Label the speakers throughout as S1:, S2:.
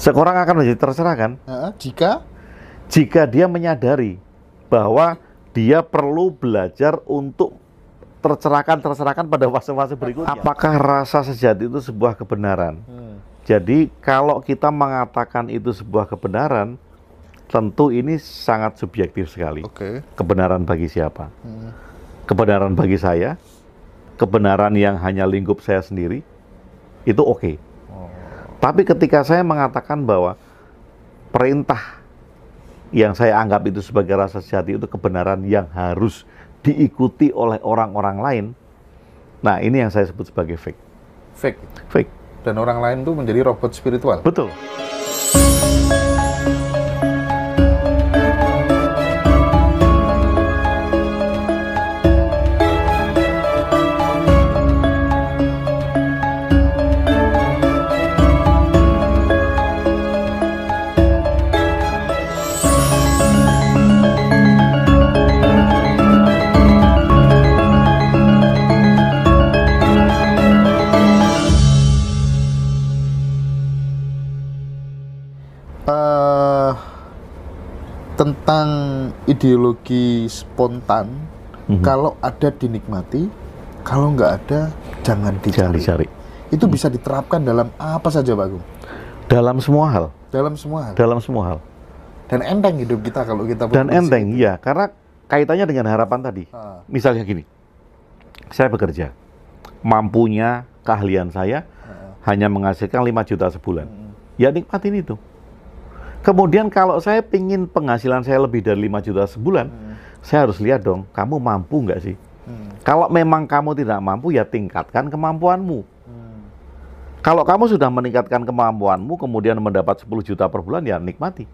S1: Seorang akan menjadi terserah kan? Uh, jika jika dia menyadari bahwa dia perlu belajar untuk tercerahkan tercerahkan pada fase-fase berikutnya. Apakah rasa sejati itu sebuah kebenaran? Hmm. Jadi kalau kita mengatakan itu sebuah kebenaran, tentu ini sangat subjektif sekali. Okay. Kebenaran bagi siapa? Hmm. Kebenaran bagi saya? Kebenaran yang hanya lingkup saya sendiri? Itu oke. Okay tapi ketika saya mengatakan bahwa perintah yang saya anggap itu sebagai rasa sejati itu kebenaran yang harus diikuti oleh orang-orang lain. Nah, ini yang saya sebut sebagai fake. Fake. Fake.
S2: Dan orang lain itu menjadi robot spiritual. Betul. ideologi spontan mm-hmm. kalau ada dinikmati kalau nggak ada jangan dicari cari. itu mm bisa diterapkan dalam apa saja pak Agung dalam semua hal dalam semua hal
S1: dalam semua hal dan enteng hidup kita kalau kita dan enteng ya karena kaitannya dengan harapan tadi ah. misalnya gini saya bekerja mampunya keahlian saya ah. hanya menghasilkan 5 juta sebulan hmm. ya nikmatin itu Kemudian kalau saya pingin penghasilan saya lebih dari 5 juta sebulan, hmm. saya harus lihat dong, kamu mampu nggak sih? Hmm. Kalau memang kamu tidak mampu, ya tingkatkan kemampuanmu. Hmm. Kalau kamu sudah meningkatkan kemampuanmu, kemudian mendapat 10 juta per bulan, ya nikmati.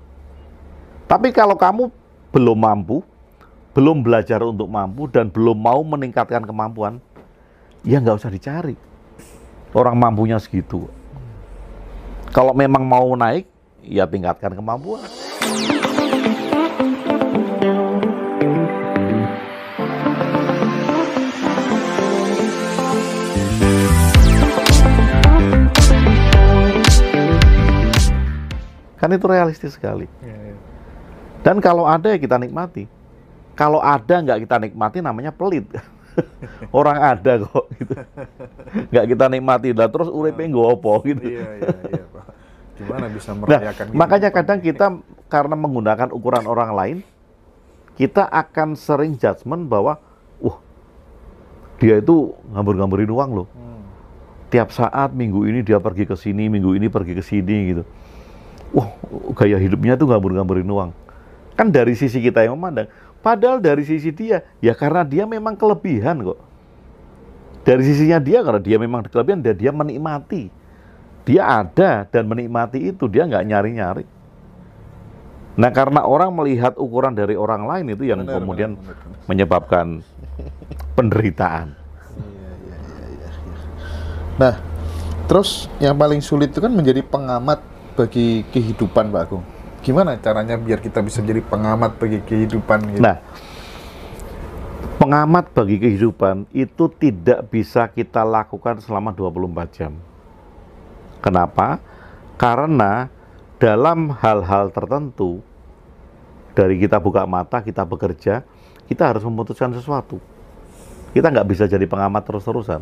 S1: Tapi kalau kamu belum mampu, belum belajar untuk mampu, dan belum mau meningkatkan kemampuan, ya nggak usah dicari. Orang mampunya segitu. Kalau memang mau naik, ya tingkatkan kemampuan. Kan itu realistis sekali. Iya, iya. Dan kalau ada ya kita nikmati. Kalau ada nggak kita nikmati namanya pelit. Orang ada kok gitu. Nggak kita nikmati. Lah terus uripe ah. nggak apa gitu. Iya, iya, iya. Gimana bisa nah, merayakan? Nah, makanya kadang kita karena menggunakan ukuran orang lain, kita akan sering judgement bahwa, uh, dia itu ngambur-ngamburin uang loh. Hmm. Tiap saat minggu ini dia pergi ke sini, minggu ini pergi ke sini gitu. Wah, gaya hidupnya tuh ngambur-ngamburin uang. Kan dari sisi kita yang memandang. Padahal dari sisi dia, ya karena dia memang kelebihan kok. Dari sisinya dia, karena dia memang kelebihan, dan dia menikmati dia ada dan menikmati itu, dia nggak nyari-nyari. Nah karena orang melihat ukuran dari orang lain itu yang benar, kemudian benar, benar, benar. menyebabkan penderitaan. Iya, iya, iya, nah, terus yang paling sulit itu kan menjadi pengamat bagi kehidupan Pak Agung. Gimana caranya biar kita bisa jadi pengamat bagi kehidupan? Gitu? Nah, pengamat bagi kehidupan itu tidak bisa kita lakukan selama 24 jam. Kenapa? Karena dalam hal-hal tertentu dari kita buka mata, kita bekerja, kita harus memutuskan sesuatu. Kita nggak bisa jadi pengamat terus-terusan.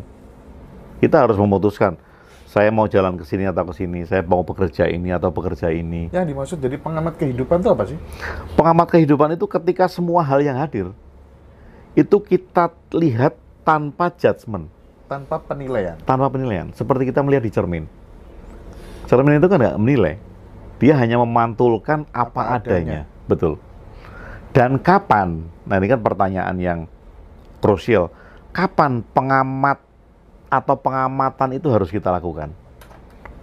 S1: Kita harus memutuskan saya mau jalan ke sini atau ke sini, saya mau bekerja ini atau bekerja ini. Yang dimaksud jadi pengamat kehidupan itu apa sih? Pengamat kehidupan itu ketika semua hal yang hadir itu kita lihat tanpa judgement,
S2: tanpa penilaian.
S1: Tanpa penilaian, seperti kita melihat di cermin cermin itu kan nggak menilai dia hanya memantulkan apa, adanya. adanya betul dan kapan nah ini kan pertanyaan yang krusial kapan pengamat atau pengamatan itu harus kita lakukan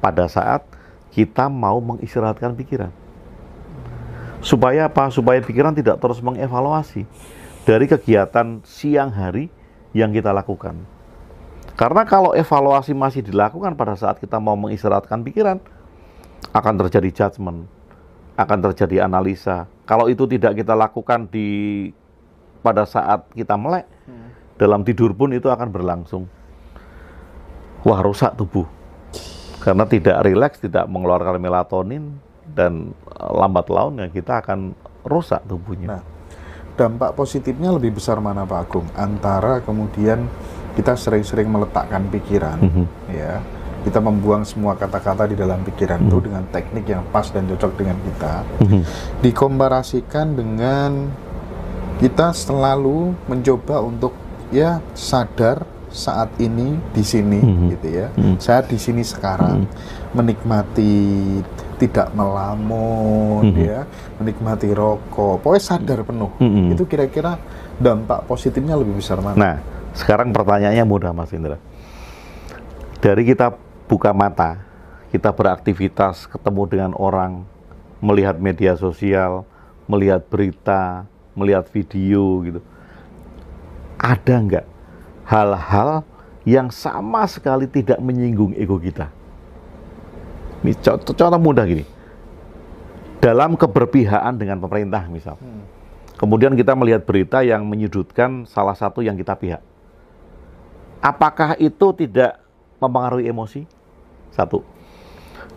S1: pada saat kita mau mengistirahatkan pikiran supaya apa supaya pikiran tidak terus mengevaluasi dari kegiatan siang hari yang kita lakukan karena kalau evaluasi masih dilakukan pada saat kita mau mengistirahatkan pikiran, akan terjadi judgement, akan terjadi analisa. Kalau itu tidak kita lakukan di pada saat kita melek, hmm. dalam tidur pun itu akan berlangsung. Wah, rusak tubuh. Karena tidak rileks, tidak mengeluarkan melatonin dan lambat laun ya kita akan rusak tubuhnya. Nah,
S2: dampak positifnya lebih besar mana Pak Agung? Antara kemudian kita sering-sering meletakkan pikiran, mm -hmm. ya kita membuang semua kata-kata di dalam pikiran mm -hmm. itu mhm. dengan teknik yang pas dan cocok dengan kita, mm -hmm. dikomparasikan dengan kita selalu mencoba untuk ya sadar saat ini di sini mm -hmm. gitu ya, mm -hmm. saya di sini sekarang mm -hmm. menikmati tidak melamun mm -hmm. ya menikmati rokok pokoknya sadar penuh mm -hmm. itu kira-kira dampak positifnya lebih besar mana nah
S1: sekarang pertanyaannya mudah Mas Indra. Dari kita buka mata, kita beraktivitas, ketemu dengan orang, melihat media sosial, melihat berita, melihat video gitu. Ada nggak hal-hal yang sama sekali tidak menyinggung ego kita? contoh, contoh mudah gini. Dalam keberpihakan dengan pemerintah misal. Hmm. Kemudian kita melihat berita yang menyudutkan salah satu yang kita pihak Apakah itu tidak mempengaruhi emosi? Satu.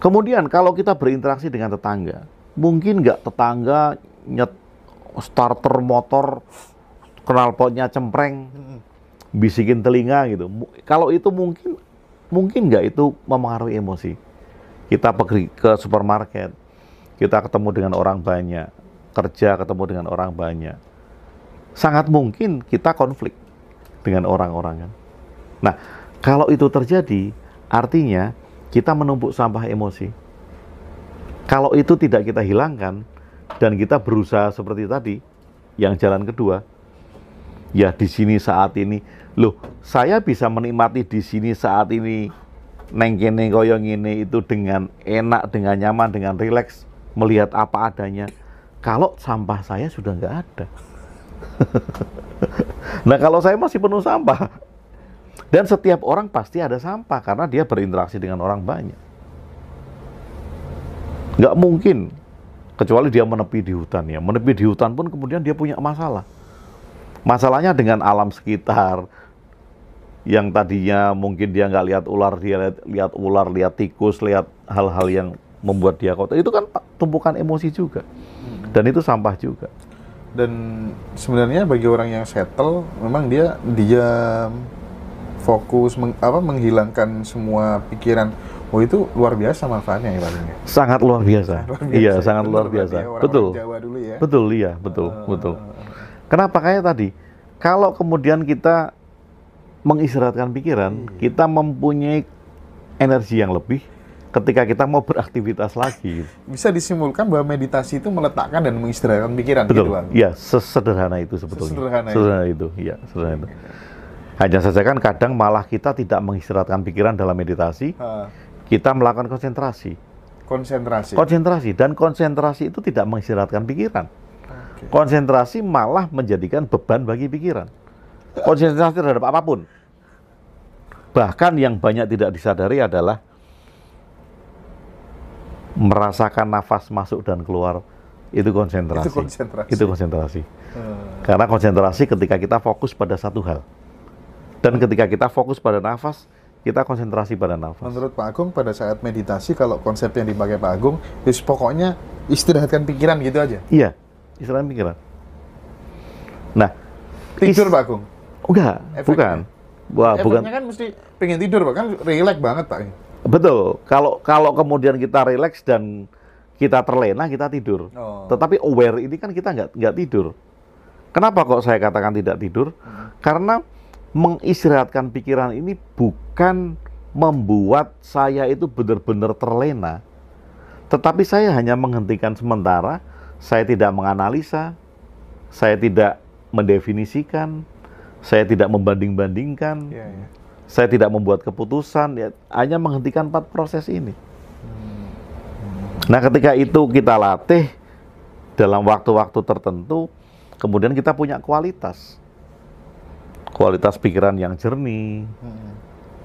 S1: Kemudian kalau kita berinteraksi dengan tetangga, mungkin nggak tetangga nyet starter motor knalpotnya cempreng, bisikin telinga gitu. Kalau itu mungkin mungkin nggak itu mempengaruhi emosi. Kita pergi ke supermarket, kita ketemu dengan orang banyak, kerja ketemu dengan orang banyak. Sangat mungkin kita konflik dengan orang-orang kan. Nah, kalau itu terjadi, artinya kita menumpuk sampah emosi. Kalau itu tidak kita hilangkan dan kita berusaha seperti tadi, yang jalan kedua, ya di sini saat ini, loh saya bisa menikmati di sini saat ini nengkene koyong ini itu dengan enak, dengan nyaman, dengan rileks melihat apa adanya. Kalau sampah saya sudah nggak ada. nah kalau saya masih penuh sampah, dan setiap orang pasti ada sampah karena dia berinteraksi dengan orang banyak. Nggak mungkin kecuali dia menepi di hutan ya. Menepi di hutan pun kemudian dia punya masalah. Masalahnya dengan alam sekitar yang tadinya mungkin dia nggak lihat ular, dia lihat, lihat ular, lihat tikus, lihat hal-hal yang membuat dia kotor. Itu kan tumpukan emosi juga. Dan itu sampah juga. Dan
S2: sebenarnya bagi orang yang settle, memang dia diam, fokus meng, apa menghilangkan semua pikiran oh itu luar biasa manfaatnya ya
S1: sangat luar biasa, luar biasa. iya sangat luar iya, biasa ya, orang betul Jawa dulu ya. betul iya betul uh, betul kenapa kayak tadi kalau kemudian kita mengistirahatkan pikiran iya. kita mempunyai energi yang lebih ketika kita mau beraktivitas lagi. Bisa disimpulkan bahwa meditasi itu meletakkan dan mengistirahatkan pikiran. Gitu, betul. Gitu, sesederhana itu sebetulnya. Sesederhana, sesederhana itu. Iya, sesederhana itu. Ya, sederhana itu. Hanya saja kan kadang malah kita tidak mengistirahatkan pikiran dalam meditasi, ha. kita melakukan konsentrasi.
S2: Konsentrasi. Konsentrasi
S1: dan konsentrasi itu tidak mengistirahatkan pikiran. Okay. Konsentrasi malah menjadikan beban bagi pikiran. Konsentrasi terhadap apapun. Bahkan yang banyak tidak disadari adalah merasakan nafas masuk dan keluar itu konsentrasi. Itu konsentrasi. Itu konsentrasi. Hmm. Karena konsentrasi ketika kita fokus pada satu hal. Dan ketika kita fokus pada nafas, kita konsentrasi pada nafas.
S2: Menurut Pak Agung pada saat meditasi kalau konsep yang dipakai Pak Agung, itu pokoknya istirahatkan pikiran gitu aja. Iya, istirahatkan pikiran. Nah, tidur Pak Agung.
S1: Enggak, Efeknya. bukan. Wah, Efeknya bukan. kan mesti pengen tidur Pak, kan rileks banget Pak. Betul. Kalau kalau kemudian kita relax dan kita terlena, kita tidur. Oh. Tetapi aware ini kan kita nggak nggak tidur. Kenapa kok saya katakan tidak tidur? Hmm. Karena mengistirahatkan pikiran ini bukan membuat saya itu benar-benar terlena, tetapi saya hanya menghentikan sementara. Saya tidak menganalisa, saya tidak mendefinisikan, saya tidak membanding-bandingkan, ya, ya. saya tidak membuat keputusan, ya, hanya menghentikan empat proses ini. Nah, ketika itu kita latih dalam waktu-waktu tertentu, kemudian kita punya kualitas kualitas pikiran yang jernih, hmm.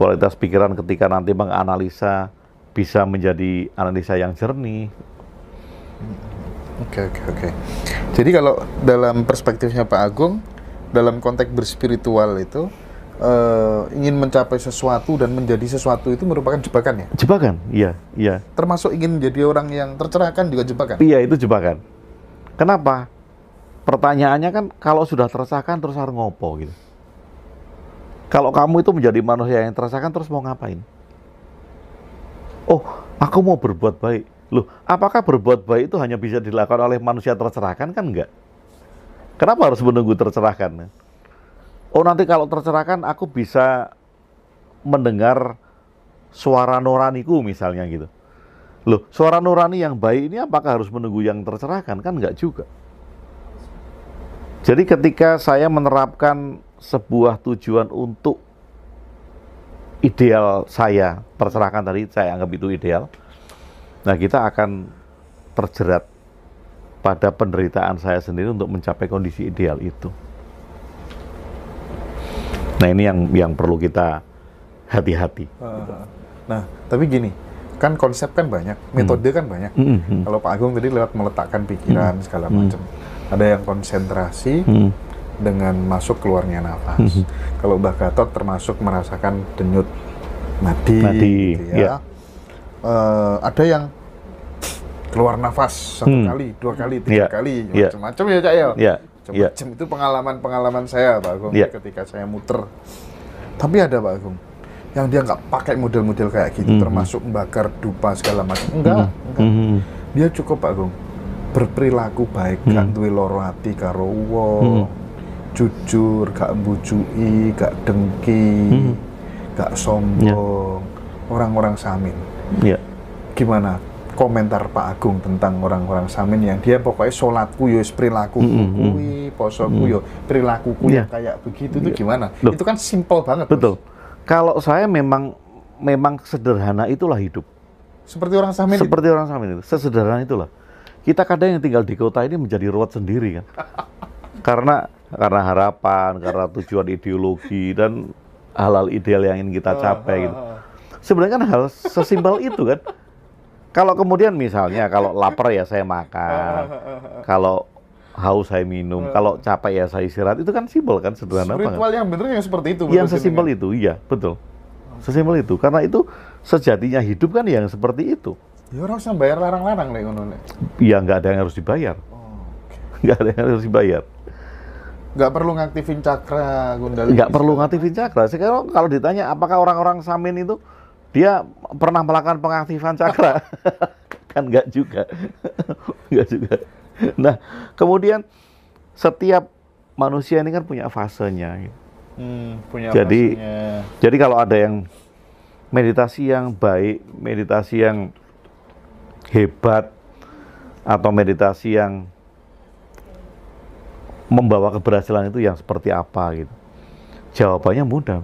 S1: kualitas pikiran ketika nanti menganalisa bisa menjadi analisa yang jernih.
S2: Oke oke oke.
S1: Jadi kalau dalam perspektifnya Pak
S2: Agung, dalam konteks berspiritual itu uh, ingin mencapai sesuatu dan menjadi sesuatu itu merupakan jebakan ya?
S1: Jebakan, iya, iya.
S2: Termasuk ingin menjadi orang yang
S1: tercerahkan juga jebakan? Iya, itu jebakan. Kenapa? Pertanyaannya kan kalau sudah tercerahkan terus harus ngopo gitu. Kalau kamu itu menjadi manusia yang terasakan terus mau ngapain? Oh, aku mau berbuat baik. Loh, apakah berbuat baik itu hanya bisa dilakukan oleh manusia tercerahkan kan enggak? Kenapa harus menunggu tercerahkan? Oh, nanti kalau tercerahkan aku bisa mendengar suara nuraniku misalnya gitu. Loh, suara nurani yang baik ini apakah harus menunggu yang tercerahkan? Kan enggak juga. Jadi ketika saya menerapkan sebuah tujuan untuk ideal saya percerahkan tadi saya anggap itu ideal nah kita akan terjerat pada penderitaan saya sendiri untuk mencapai kondisi ideal itu nah ini yang yang perlu kita hati-hati
S2: ah, nah tapi gini kan konsep kan banyak hmm. metode hmm. kan banyak hmm, hmm. kalau Pak Agung tadi lewat meletakkan pikiran hmm. segala hmm. macam hmm. ada yang konsentrasi hmm dengan masuk keluarnya nafas. Mm -hmm. Kalau Mbah Gatot termasuk merasakan denyut nadi, nadi gitu ya. Yeah. Ya. Uh, ada yang keluar nafas satu hmm. kali, dua kali, tiga yeah. kali, macam ya. macam-macam ya Cak ya. Yeah. Macam-macam yeah. itu pengalaman-pengalaman saya Pak Agung yeah. ketika saya muter. Tapi ada Pak Agung yang dia nggak pakai model-model kayak gitu, mm -hmm. termasuk membakar dupa segala macam. Enggak, mhm. enggak. Mm -hmm. Dia cukup Pak Agung berperilaku baik, mm -hmm. kan, duwe loro karo wong. Mm -hmm jujur, gak bujui, gak dengki, hmm. gak sombong, yeah. orang-orang samin. Yeah. Gimana komentar Pak Agung tentang orang-orang samin yang dia pokoknya sholatku yo ya perilaku mm -hmm. hmm, hmm. kui, posoku hmm. yo ya
S1: perilakuku yeah. yang kayak begitu yeah. itu ya. gimana? Loh. Itu kan simpel banget. Betul. Kalau saya memang memang sederhana itulah hidup. Seperti orang samin. Seperti itu. orang samin itu, sesederhana itulah. Kita kadang yang tinggal di kota ini menjadi ruwet sendiri kan. Karena karena harapan, karena tujuan ideologi dan halal ideal yang ingin kita ah, capai ah, gitu. Ah. Sebenarnya kan hal sesimpel itu kan. Kalau kemudian misalnya kalau lapar ya saya makan, kalau haus saya minum, kalau capek ya saya istirahat itu kan simpel kan sederhana Spiritual
S2: yang benar yang seperti itu. Yang sesimpel
S1: itu, iya betul. Sesimpel itu karena itu sejatinya hidup kan yang seperti itu.
S2: Ya orang harus bayar larang-larang nih
S1: ngono Ya nggak ada yang harus dibayar. Oh, okay. Nggak ada yang harus dibayar. Nggak perlu ngaktifin cakra Gundala. Nggak perlu ngaktifin cakra. Sekarang kalau ditanya apakah orang-orang samin itu dia pernah melakukan pengaktifan cakra? kan nggak juga. nggak juga. Nah, kemudian setiap manusia ini kan punya fasenya. Gitu.
S2: Hmm, punya jadi, fasenya.
S1: jadi kalau ada yang meditasi yang baik, meditasi yang hebat, atau meditasi yang membawa keberhasilan itu yang seperti apa gitu. Jawabannya mudah.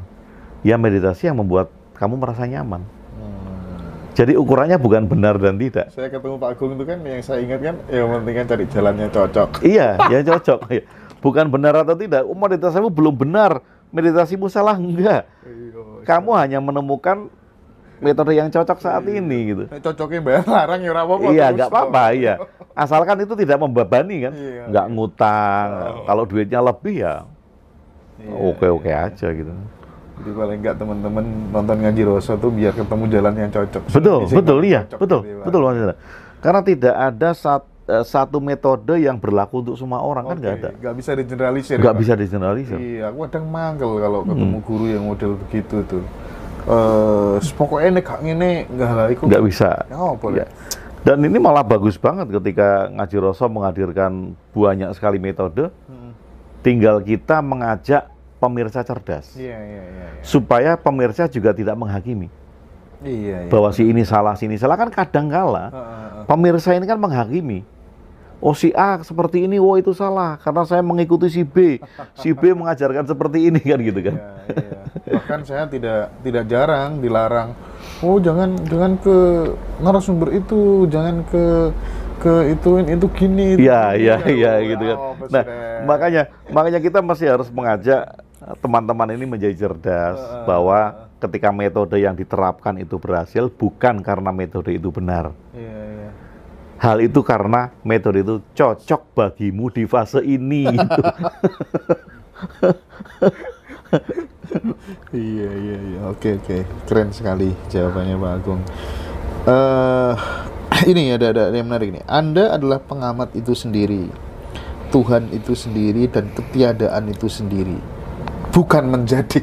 S1: Ya meditasi yang membuat kamu merasa nyaman. Hmm. Jadi ukurannya bukan benar dan tidak.
S2: Saya ketemu Pak Agung
S1: itu kan yang saya ingat kan, ya, yang penting kan cari jalannya cocok. Iya, yang cocok. Iya. Bukan benar atau tidak, meditasimu belum benar, meditasimu salah enggak. Iya, iya. Kamu hanya menemukan metode yang cocok saat iya. ini gitu.
S2: Cocoknya bayar larang ya apa Iya, nggak apa-apa, iya.
S1: Asalkan itu tidak membebani kan. Iya. Nggak ngutang. Oh. Kalau duitnya lebih ya iya. oke-oke iya, aja gitu. Jadi paling nggak teman-teman nonton ngaji Rosso tuh biar ketemu jalan yang cocok. Betul, Isi betul, iya, betul, betul, betul. Karena tidak ada satu eh, satu metode yang berlaku untuk semua orang okay. kan nggak ada. Gak bisa digeneralisir. Nggak bisa digeneralisir. Iya, aku kadang mangkel kalau ketemu hmm. guru yang model begitu tuh eh uh, pokoknya kak ini nggak lah ikut Enggak bisa. Oh, boleh. Ya. Iya. Dan ini malah bagus banget ketika Ngaji Rosso menghadirkan banyak sekali metode. Hmm. Tinggal kita mengajak pemirsa cerdas. Iya, iya, iya. yeah. Supaya pemirsa juga tidak menghakimi.
S2: Iya, iya. Bahwa
S1: si ini salah, si ini salah kan kadang kala uh, uh, uh. pemirsa ini kan menghakimi oh si A seperti ini, oh itu salah karena saya mengikuti si B. Si B mengajarkan seperti ini kan gitu kan. Iya, iya.
S2: Bahkan saya tidak tidak jarang dilarang, oh jangan jangan ke narasumber itu, jangan ke ke ituin itu gini. Iya, iya, iya ya gitu
S1: kan. nah, makanya makanya kita masih harus mengajak teman-teman ini menjadi cerdas bahwa ketika metode yang diterapkan itu berhasil bukan karena metode itu benar. Iya Hal itu karena metode itu cocok bagimu di fase ini. iya iya iya oke oke
S2: keren sekali jawabannya Pak Agung. Uh, ini ada ada yang menarik nih. Anda adalah pengamat itu sendiri, Tuhan itu sendiri dan ketiadaan itu sendiri, bukan menjadi.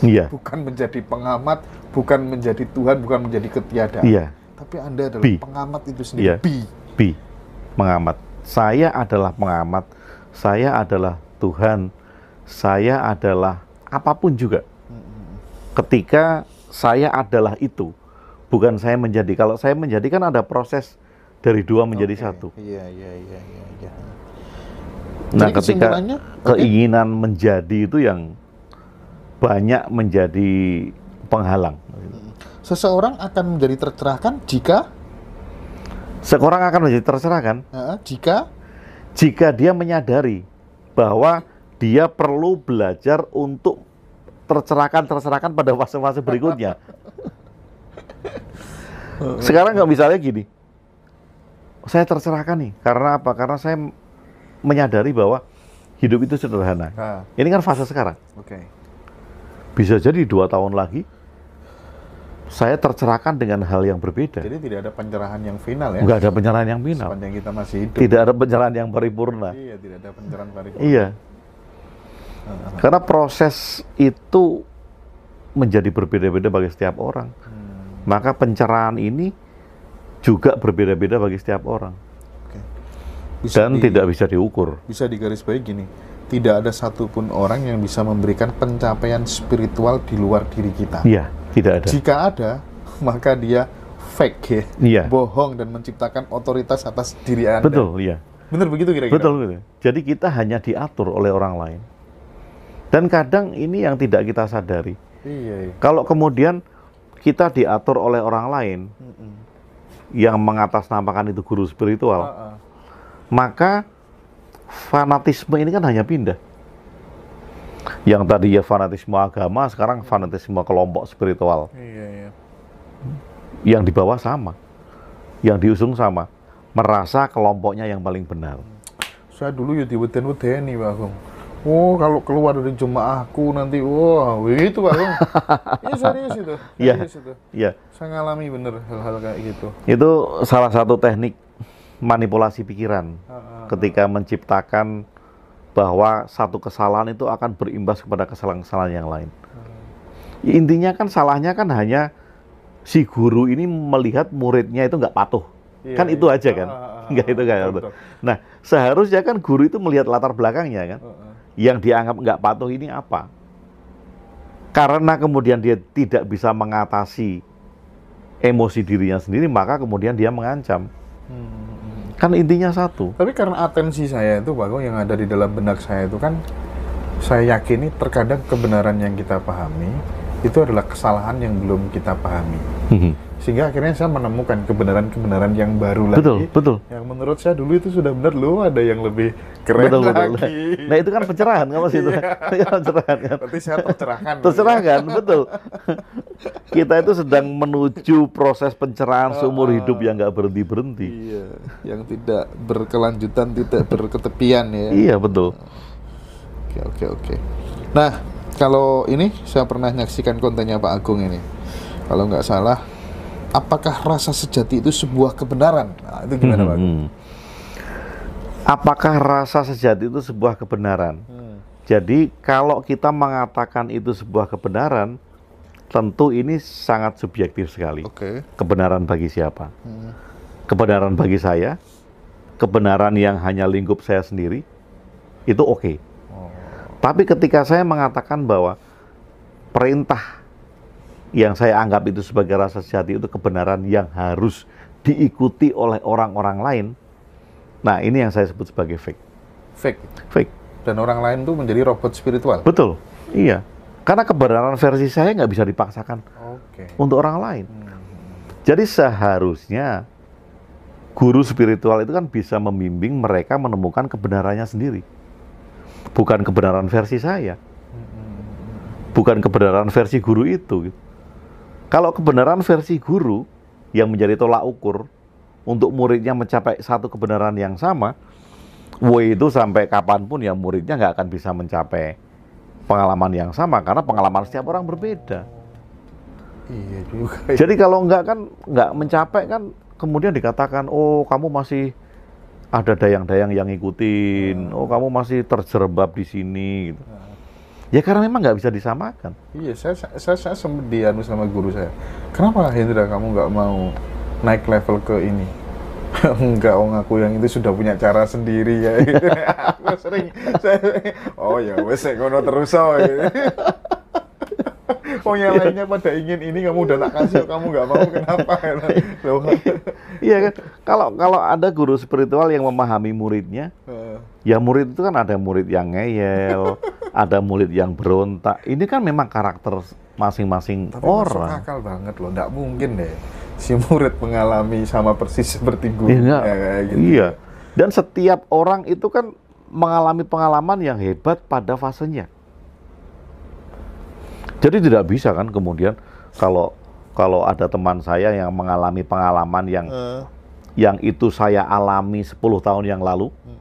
S2: Iya. Bukan menjadi pengamat, bukan menjadi Tuhan, bukan menjadi ketiadaan. Iya tapi Anda adalah B. pengamat itu sendiri. Yeah. B.
S1: B. Pengamat. Saya adalah pengamat. Saya adalah Tuhan. Saya adalah apapun juga. Ketika saya adalah itu, bukan saya menjadi. Kalau saya menjadi kan ada proses dari dua menjadi okay. satu. Iya, iya, iya, iya. Ya.
S2: Nah, Jadi ketika
S1: keinginan okay. menjadi itu yang banyak menjadi penghalang seseorang akan menjadi tercerahkan jika seorang akan menjadi tercerahkan uh, eh, eh, jika jika dia menyadari bahwa dia perlu belajar untuk tercerahkan tercerahkan pada fase-fase berikutnya. Sekarang nggak misalnya gini, saya tercerahkan nih karena apa? Karena saya menyadari bahwa hidup itu sederhana. Ah. Ini kan fase sekarang. Oke. Bisa jadi dua tahun lagi saya tercerahkan dengan hal yang berbeda. Jadi
S2: tidak ada pencerahan yang final ya? Enggak ada pencerahan yang final. Sepanjang kita masih hidup. Tidak ada pencerahan yang paripurna. Iya, tidak ada pencerahan paripurna. Iya.
S1: Karena proses itu menjadi berbeda-beda bagi setiap orang. Hmm. Maka pencerahan ini juga berbeda-beda bagi setiap orang. Oke. Dan di, tidak bisa diukur.
S2: Bisa digarisbawahi gini, tidak ada satupun orang yang bisa memberikan pencapaian spiritual di luar diri kita.
S1: Iya, tidak ada. Jika
S2: ada, maka dia fake ya, iya. bohong dan menciptakan otoritas atas diri Anda. Betul,
S1: iya. Benar begitu kira-kira? Betul, betul. Jadi kita hanya diatur oleh orang lain. Dan kadang ini yang tidak kita sadari. Iya, iya. Kalau kemudian kita diatur oleh orang lain mm -mm. yang mengatasnamakan itu guru spiritual, uh -uh. maka fanatisme ini kan hanya pindah. Yang tadi ya fanatisme agama, sekarang fanatisme kelompok spiritual. Iya, iya. Yang di bawah sama, yang diusung sama, merasa kelompoknya yang paling benar.
S2: Saya dulu ya diweden nih, Pak Agung. Oh, kalau keluar dari jemaahku nanti, wah, wow, begitu Pak Agung. Iya serius itu. Iya. Iya. Saya ngalami bener hal-hal kayak gitu.
S1: Itu salah satu teknik manipulasi pikiran ketika menciptakan bahwa satu kesalahan itu akan berimbas kepada kesalahan-kesalahan yang lain. Intinya kan salahnya kan hanya si guru ini melihat muridnya itu nggak patuh. yeah, kan yeah. itu aja kan. Enggak itu kan. Nah, seharusnya kan guru itu melihat latar belakangnya kan. Yang dianggap nggak patuh ini apa? Karena kemudian dia tidak bisa mengatasi emosi dirinya sendiri, maka kemudian dia mengancam. Hmm. hmm. Kan intinya satu. Tapi karena atensi saya itu, Pak, yang ada di dalam benak saya itu kan,
S2: saya yakini terkadang kebenaran yang kita pahami itu adalah kesalahan yang belum kita pahami. Mm -hmm sehingga akhirnya saya menemukan kebenaran-kebenaran yang baru lagi betul betul yang menurut saya dulu itu sudah benar loh ada yang lebih keren betul, lagi betul. nah itu kan pencerahan kan mas itu iya. Kan pencerahan kan berarti saya tercerahkan tercerahkan betul
S1: kita itu sedang menuju proses pencerahan seumur ah. hidup yang nggak berhenti berhenti iya yang tidak berkelanjutan tidak berketepian ya iya betul oke oke oke
S2: nah kalau ini saya pernah menyaksikan kontennya Pak Agung ini kalau nggak salah
S1: apakah rasa sejati itu sebuah kebenaran? Nah, itu gimana hmm, Pak? Hmm. Apakah rasa sejati itu sebuah kebenaran? Hmm. Jadi kalau kita mengatakan itu sebuah kebenaran, tentu ini sangat subjektif sekali. Okay. Kebenaran bagi siapa? Hmm. Kebenaran bagi saya, kebenaran yang hanya lingkup saya sendiri, itu oke. Okay. Oh. Tapi ketika saya mengatakan bahwa perintah yang saya anggap itu sebagai rasa sejati itu kebenaran yang harus diikuti oleh orang-orang lain. Nah, ini yang saya sebut sebagai fake. Fake. Fake.
S2: Dan orang lain tuh menjadi
S1: robot spiritual. Betul. Iya. Karena kebenaran versi saya nggak bisa dipaksakan okay. untuk orang lain. Hmm. Jadi seharusnya guru spiritual itu kan bisa membimbing mereka menemukan kebenarannya sendiri. Bukan kebenaran versi saya. Hmm, hmm, hmm, Bukan kebenaran versi guru itu. Gitu kalau kebenaran versi guru yang menjadi tolak ukur untuk muridnya mencapai satu kebenaran yang sama, Woi itu sampai kapanpun ya muridnya nggak akan bisa mencapai pengalaman yang sama karena pengalaman setiap orang berbeda. Iya juga. Jadi kalau nggak kan nggak mencapai kan kemudian dikatakan oh kamu masih ada dayang-dayang yang ngikutin, oh kamu masih terjerembab di sini. Gitu. Nah. Ya karena memang nggak bisa disamakan.
S2: Iya, saya saya, saya sempat dianu sama guru saya. Kenapa Hendra kamu nggak mau naik level ke ini? enggak, om aku yang itu sudah punya cara sendiri ya. aku sering, saya, oh ya wes saya kono terus oh. Oh yang lainnya pada ingin ini kamu udah tak kasih, kamu nggak mau kenapa?
S1: Iya kan, kalau kalau ada guru spiritual yang memahami muridnya, ya murid itu kan ada murid yang ngeyel, ada murid yang berontak. Ini kan memang karakter masing-masing orang. Masuk akal
S2: banget loh, nggak mungkin deh
S1: si murid mengalami sama persis seperti gue. Iya, ya, gitu. iya. Dan setiap orang itu kan mengalami pengalaman yang hebat pada fasenya. Jadi tidak bisa kan kemudian kalau kalau ada teman saya yang mengalami pengalaman yang uh. yang itu saya alami 10 tahun yang lalu, hmm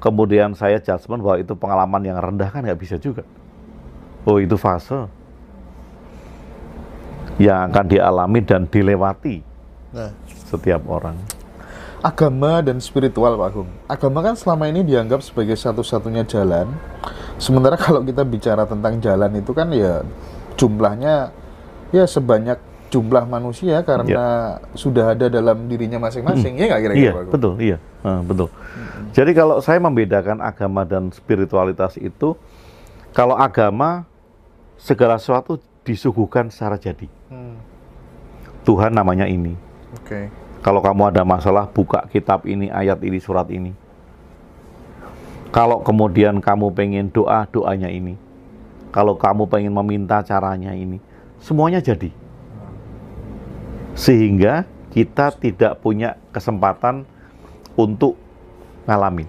S1: kemudian saya judgement bahwa itu pengalaman yang rendah kan nggak bisa juga. Oh itu fase yang akan dialami dan dilewati nah. setiap orang.
S2: Agama dan spiritual Pak Agung. Agama kan selama ini dianggap sebagai satu-satunya jalan. Sementara kalau kita bicara tentang jalan itu kan ya jumlahnya ya sebanyak jumlah manusia karena yeah. sudah ada dalam dirinya masing-masing mm. ya nggak kira-kira iya, Pak
S1: betul iya uh, betul hmm. jadi kalau saya membedakan agama dan spiritualitas itu kalau agama segala sesuatu disuguhkan secara jadi mm. Tuhan namanya ini okay. kalau kamu ada masalah buka kitab ini ayat ini surat ini kalau kemudian kamu pengen doa doanya ini kalau kamu pengen meminta caranya ini semuanya jadi sehingga kita tidak punya kesempatan untuk ngalamin.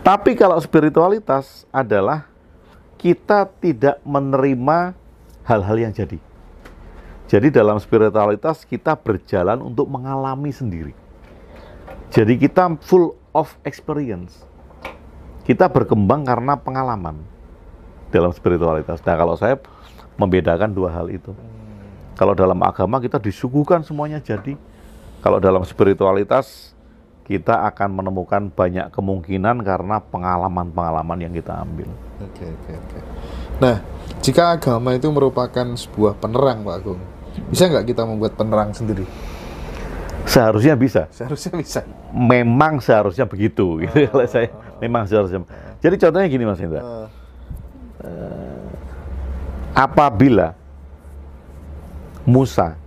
S1: Tapi kalau spiritualitas adalah kita tidak menerima hal-hal yang jadi. Jadi dalam spiritualitas kita berjalan untuk mengalami sendiri. Jadi kita full of experience. Kita berkembang karena pengalaman dalam spiritualitas. Nah kalau saya membedakan dua hal itu. Kalau dalam agama kita disuguhkan semuanya jadi. Kalau dalam spiritualitas kita akan menemukan banyak kemungkinan karena pengalaman-pengalaman yang kita ambil.
S2: Oke, oke, oke.
S1: Nah, jika agama itu merupakan sebuah penerang, Pak Agung, bisa nggak kita membuat penerang sendiri? Seharusnya bisa. Seharusnya bisa. Memang seharusnya begitu, gitu. Kalau saya memang seharusnya. Jadi contohnya gini, Mas Indra. Uh. Apabila Musa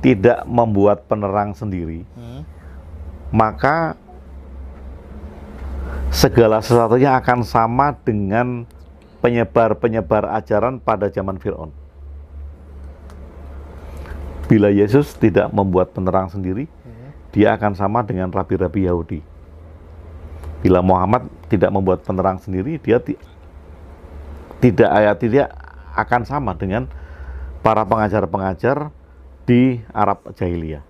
S1: tidak membuat penerang sendiri, hmm. maka segala sesuatunya akan sama dengan penyebar-penyebar ajaran pada zaman Firaun. Bila Yesus tidak membuat penerang sendiri, hmm. dia akan sama dengan rabi-rabi Yahudi. Bila Muhammad tidak membuat penerang sendiri, dia tidak ayat tidak akan sama dengan para pengajar-pengajar di Arab Jahiliyah.